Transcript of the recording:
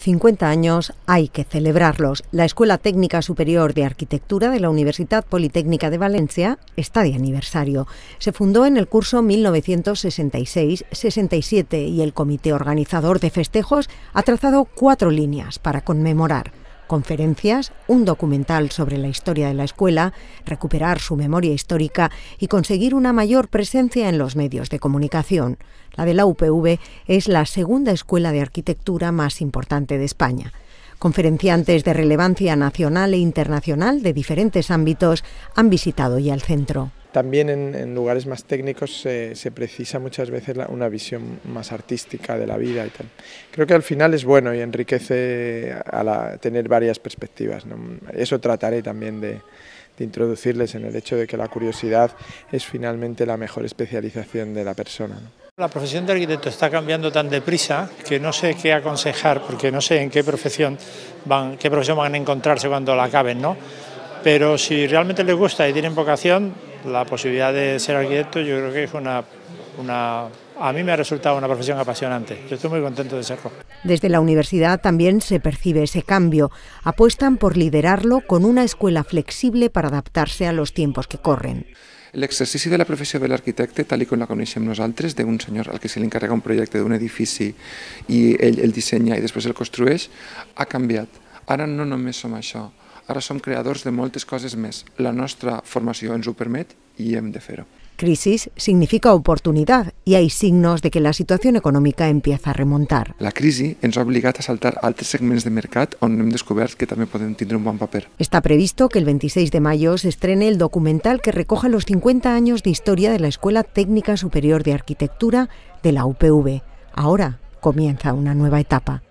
50 años hay que celebrarlos. La Escuela Técnica Superior de Arquitectura de la Universidad Politécnica de Valencia está de aniversario. Se fundó en el curso 1966-67 y el comité organizador de festejos ha trazado cuatro líneas para conmemorar conferencias, un documental sobre la historia de la escuela, recuperar su memoria histórica y conseguir una mayor presencia en los medios de comunicación. La de la UPV es la segunda escuela de arquitectura más importante de España. Conferenciantes de relevancia nacional e internacional de diferentes ámbitos han visitado ya el centro. También en, lugares más técnicos se, precisa muchas veces una visión más artística de la vida y tal. Creo que al final es bueno y enriquece a tener varias perspectivas. Eso trataré también de, introducirles en el hecho de que la curiosidad es finalmente la mejor especialización de la persona. La profesión de arquitecto está cambiando tan deprisa que no sé qué aconsejar, porque no sé en qué profesión van, qué profesión van a encontrarse cuando la acaben, ¿no? Pero si realmente les gusta y tienen vocación, la posibilidad de ser arquitecto yo creo que es una, a mí me ha resultado una profesión apasionante. Yo estoy muy contento de serlo. Desde la universidad también se percibe ese cambio. Apuestan por liderarlo con una escuela flexible para adaptarse a los tiempos que corren. El ejercicio de la profesión del arquitecto, tal y como la nosotros, de un señor al que se le encarga un proyecto de un edificio y el diseña y después el construye, ha cambiado. Ahora no només somos això, Ahora som creadores de moltes coses més. La nostra formación ens ho y i hem de fer Crisis significa oportunidad y hay signos de que la situación económica empieza a remontar. La crisis ens ha obligat a saltar altres segments de mercat on hem descobert que también podem tener un buen papel. Está previsto que el 26 de mayo se estrene el documental que recoja los 50 años de historia de la Escuela Técnica Superior de Arquitectura de la UPV. Ahora comienza una nueva etapa.